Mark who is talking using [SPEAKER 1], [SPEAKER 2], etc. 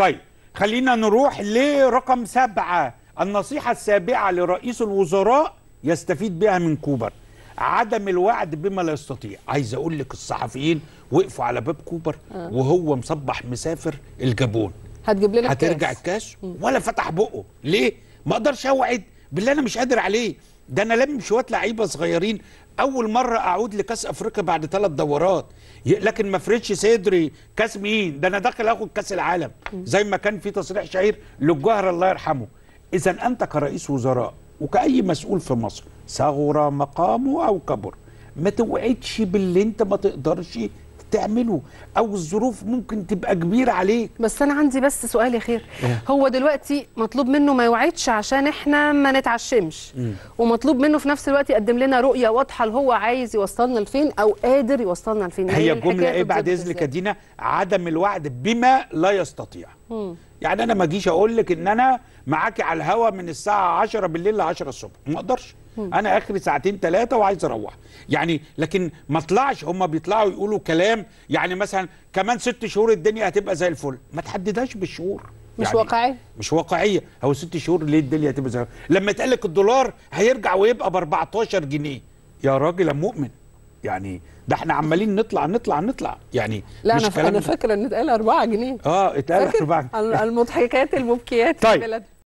[SPEAKER 1] طيب خلينا نروح لرقم سبعة النصيحة السابعة لرئيس الوزراء يستفيد بها من كوبر عدم الوعد بما لا يستطيع عايز اقول لك الصحفيين وقفوا على باب كوبر آه. وهو مصبح مسافر الجابون
[SPEAKER 2] هتجيب لنا هترجع
[SPEAKER 1] الكاس ولا فتح بقه ليه ما اقدرش اوعد بالله انا مش قادر عليه ده انا لم شويه لعيبه صغيرين اول مره اعود لكاس افريقيا بعد ثلاث دورات لكن ما فرضش صدري كاس مين ده انا داخل اخد كاس العالم زي ما كان في تصريح شهير للجهر الله يرحمه اذا انت كرئيس وزراء وكاي مسؤول في مصر صغر مقامه او كبر ما توعدش باللي انت ما تقدرش تعمله او الظروف ممكن تبقى كبيره عليك بس انا عندي
[SPEAKER 2] بس سؤال يا خير إيه. هو دلوقتي مطلوب منه ما يوعدش عشان احنا ما نتعشمش ومطلوب منه في نفس الوقت يقدم لنا رؤيه واضحه اللي هو عايز يوصلنا لفين او قادر يوصلنا لفين هي جمله ايه بعد اذنك يا
[SPEAKER 1] دينا عدم الوعد بما لا يستطيع مم. يعني انا ما اجيش اقول لك ان انا معاكي على الهوا من الساعه 10 بالليل ل 10 الصبح ما اقدرش انا اخري ساعتين ثلاثه وعايز اروح يعني لكن ما اطلعش هم بيطلعوا يقولوا كلام يعني مثلا كمان ست شهور الدنيا هتبقى زي الفل ما تحددهاش بالشهور مش يعني واقعي مش واقعيه هو ست شهور ليه الدنيا هتبقى زي لما يتقال لك الدولار هيرجع ويبقى ب 14 جنيه يا راجل مؤمن يعني ده احنا عمالين نطلع نطلع نطلع يعني لا مش انا فاكره ان اتقال 4 جنيه اه اتقال 4 جنيه المضحكات المبكيات طيب في